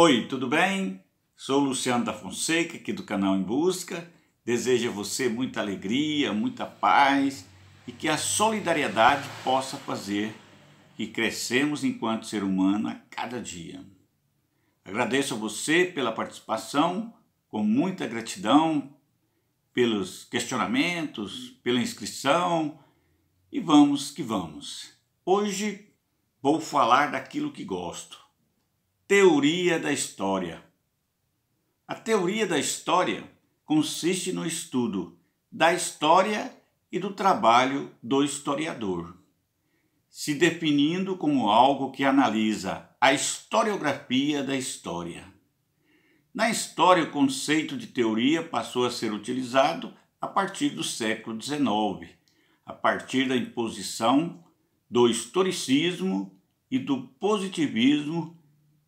Oi, tudo bem? Sou Luciano da Fonseca, aqui do canal Em Busca. Desejo a você muita alegria, muita paz e que a solidariedade possa fazer que crescemos enquanto ser humano a cada dia. Agradeço a você pela participação, com muita gratidão pelos questionamentos, pela inscrição e vamos que vamos. Hoje vou falar daquilo que gosto teoria da história. A teoria da história consiste no estudo da história e do trabalho do historiador, se definindo como algo que analisa a historiografia da história. Na história, o conceito de teoria passou a ser utilizado a partir do século XIX, a partir da imposição do historicismo e do positivismo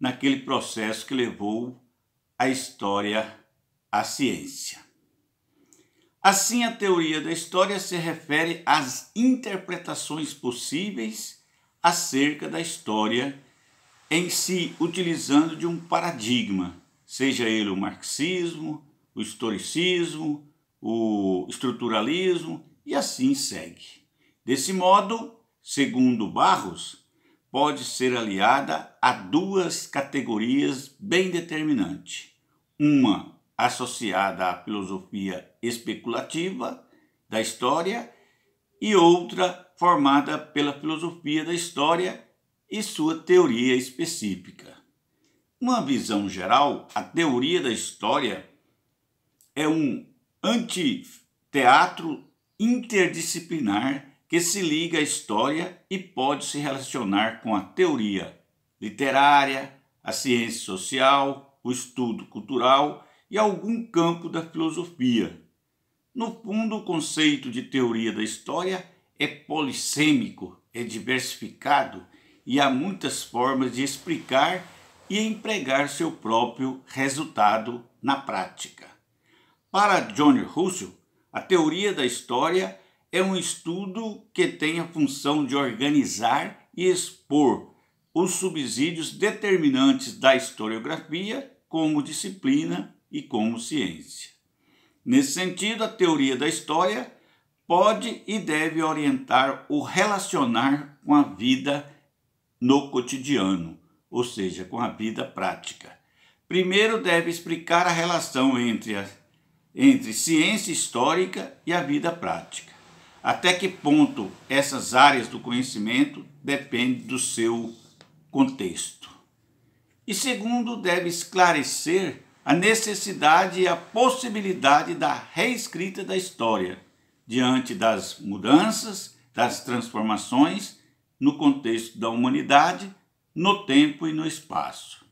naquele processo que levou a história à ciência. Assim, a teoria da história se refere às interpretações possíveis acerca da história em si, utilizando de um paradigma, seja ele o marxismo, o historicismo, o estruturalismo e assim segue. Desse modo, segundo Barros, pode ser aliada a duas categorias bem determinantes. Uma associada à filosofia especulativa da história e outra formada pela filosofia da história e sua teoria específica. Uma visão geral, a teoria da história é um antiteatro interdisciplinar que se liga à história e pode se relacionar com a teoria literária, a ciência social, o estudo cultural e algum campo da filosofia. No fundo, o conceito de teoria da história é polissêmico, é diversificado e há muitas formas de explicar e empregar seu próprio resultado na prática. Para John Russell, a teoria da história é um estudo que tem a função de organizar e expor os subsídios determinantes da historiografia como disciplina e como ciência. Nesse sentido, a teoria da história pode e deve orientar o relacionar com a vida no cotidiano, ou seja, com a vida prática. Primeiro deve explicar a relação entre, a, entre ciência histórica e a vida prática até que ponto essas áreas do conhecimento dependem do seu contexto. E segundo, deve esclarecer a necessidade e a possibilidade da reescrita da história diante das mudanças, das transformações no contexto da humanidade, no tempo e no espaço.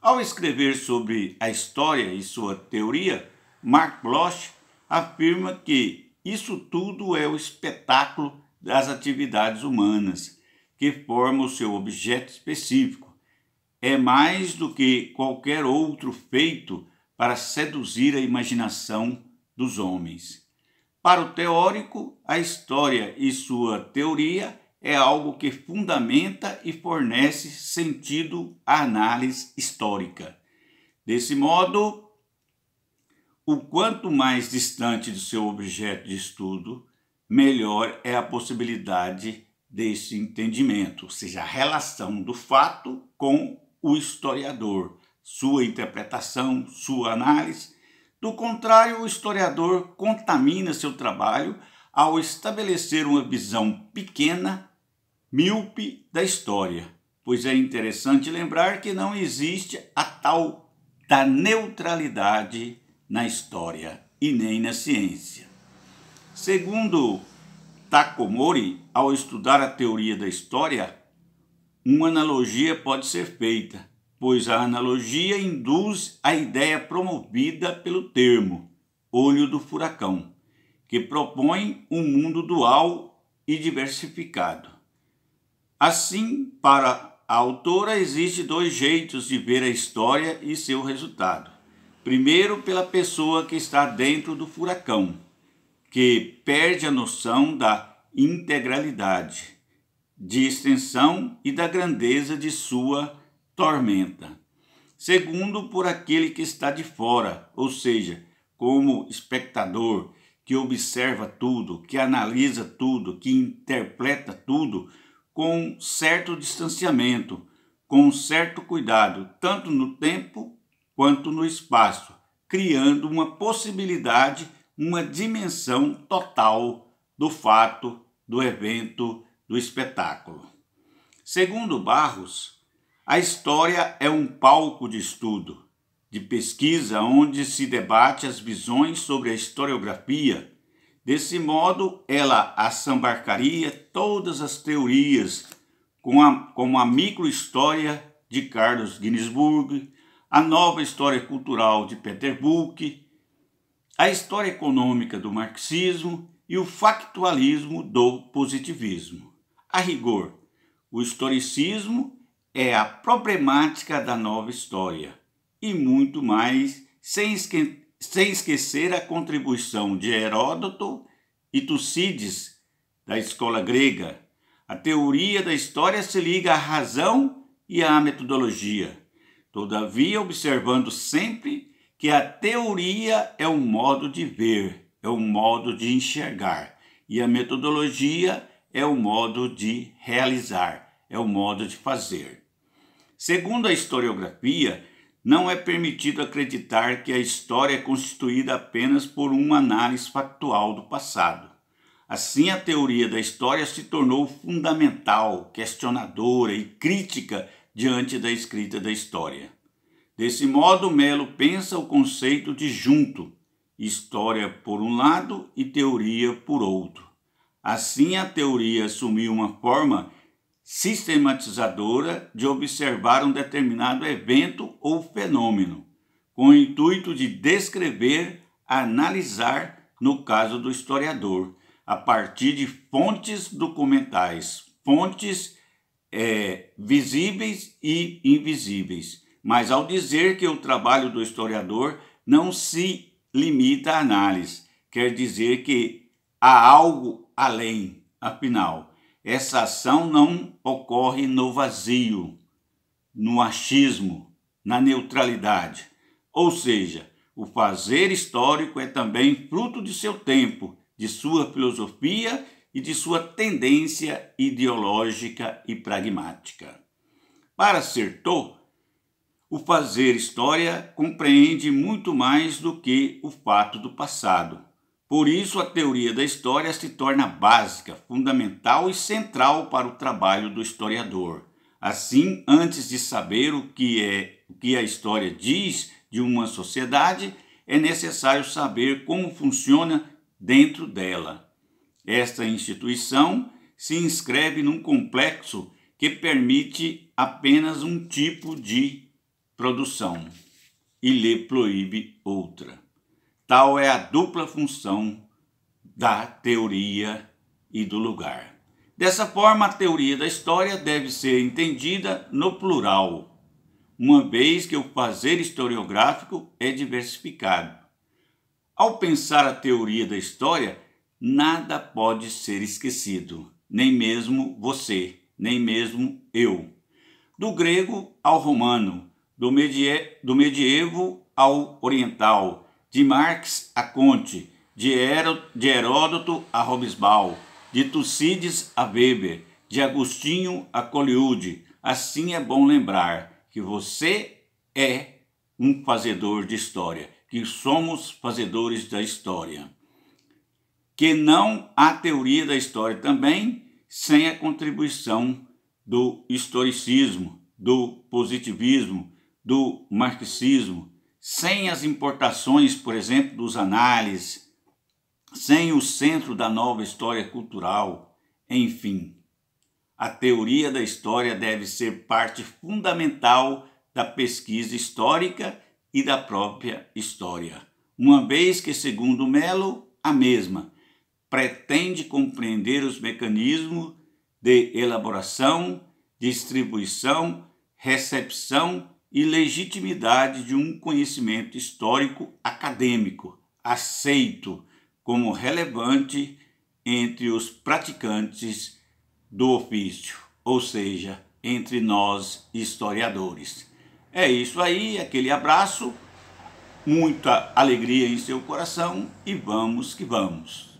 Ao escrever sobre a história e sua teoria, Mark Bloch afirma que isso tudo é o espetáculo das atividades humanas, que forma o seu objeto específico. É mais do que qualquer outro feito para seduzir a imaginação dos homens. Para o teórico, a história e sua teoria é algo que fundamenta e fornece sentido à análise histórica. Desse modo, o quanto mais distante do seu objeto de estudo, melhor é a possibilidade desse entendimento, ou seja, a relação do fato com o historiador, sua interpretação, sua análise. Do contrário, o historiador contamina seu trabalho ao estabelecer uma visão pequena, míope da história, pois é interessante lembrar que não existe a tal da neutralidade na história e nem na ciência. Segundo Takomori, ao estudar a teoria da história, uma analogia pode ser feita, pois a analogia induz a ideia promovida pelo termo olho do furacão, que propõe um mundo dual e diversificado. Assim, para a autora, existe dois jeitos de ver a história e seu resultado Primeiro, pela pessoa que está dentro do furacão, que perde a noção da integralidade, de extensão e da grandeza de sua tormenta. Segundo, por aquele que está de fora, ou seja, como espectador, que observa tudo, que analisa tudo, que interpreta tudo com certo distanciamento, com certo cuidado, tanto no tempo quanto no espaço, criando uma possibilidade, uma dimensão total do fato, do evento, do espetáculo. Segundo Barros, a história é um palco de estudo, de pesquisa onde se debate as visões sobre a historiografia. Desse modo, ela assambarcaria todas as teorias, como a, como a microhistória de Carlos Ginzburg, a nova história cultural de Peter Peterburg, a história econômica do marxismo e o factualismo do positivismo. A rigor, o historicismo é a problemática da nova história e muito mais, sem, esque sem esquecer a contribuição de Heródoto e Tucídides da escola grega. A teoria da história se liga à razão e à metodologia Todavia, observando sempre que a teoria é um modo de ver, é um modo de enxergar, e a metodologia é um modo de realizar, é um modo de fazer. Segundo a historiografia, não é permitido acreditar que a história é constituída apenas por uma análise factual do passado. Assim, a teoria da história se tornou fundamental, questionadora e crítica diante da escrita da história. Desse modo, Melo pensa o conceito de junto, história por um lado e teoria por outro. Assim, a teoria assumiu uma forma sistematizadora de observar um determinado evento ou fenômeno, com o intuito de descrever, analisar, no caso do historiador, a partir de fontes documentais, fontes é, visíveis e invisíveis. Mas ao dizer que o trabalho do historiador não se limita à análise, quer dizer que há algo além, afinal. Essa ação não ocorre no vazio, no achismo, na neutralidade. Ou seja, o fazer histórico é também fruto de seu tempo, de sua filosofia e de sua tendência ideológica e pragmática. Para Sertot, o fazer história compreende muito mais do que o fato do passado. Por isso, a teoria da história se torna básica, fundamental e central para o trabalho do historiador. Assim, antes de saber o que é o que a história diz de uma sociedade, é necessário saber como funciona dentro dela. Esta instituição se inscreve num complexo que permite apenas um tipo de produção e lhe proíbe outra. Tal é a dupla função da teoria e do lugar. Dessa forma, a teoria da história deve ser entendida no plural, uma vez que o fazer historiográfico é diversificado. Ao pensar a teoria da história, Nada pode ser esquecido, nem mesmo você, nem mesmo eu. Do grego ao romano, do, medie do medievo ao oriental, de Marx a Conte, de, de Heródoto a Robesbal, de Tucídides a Weber, de Agostinho a Coliude. Assim é bom lembrar que você é um fazedor de história, que somos fazedores da história que não há teoria da história também sem a contribuição do historicismo, do positivismo, do marxismo, sem as importações, por exemplo, dos análises, sem o centro da nova história cultural, enfim. A teoria da história deve ser parte fundamental da pesquisa histórica e da própria história, uma vez que, segundo Melo, a mesma pretende compreender os mecanismos de elaboração, distribuição, recepção e legitimidade de um conhecimento histórico acadêmico aceito como relevante entre os praticantes do ofício, ou seja, entre nós historiadores. É isso aí, aquele abraço, muita alegria em seu coração e vamos que vamos.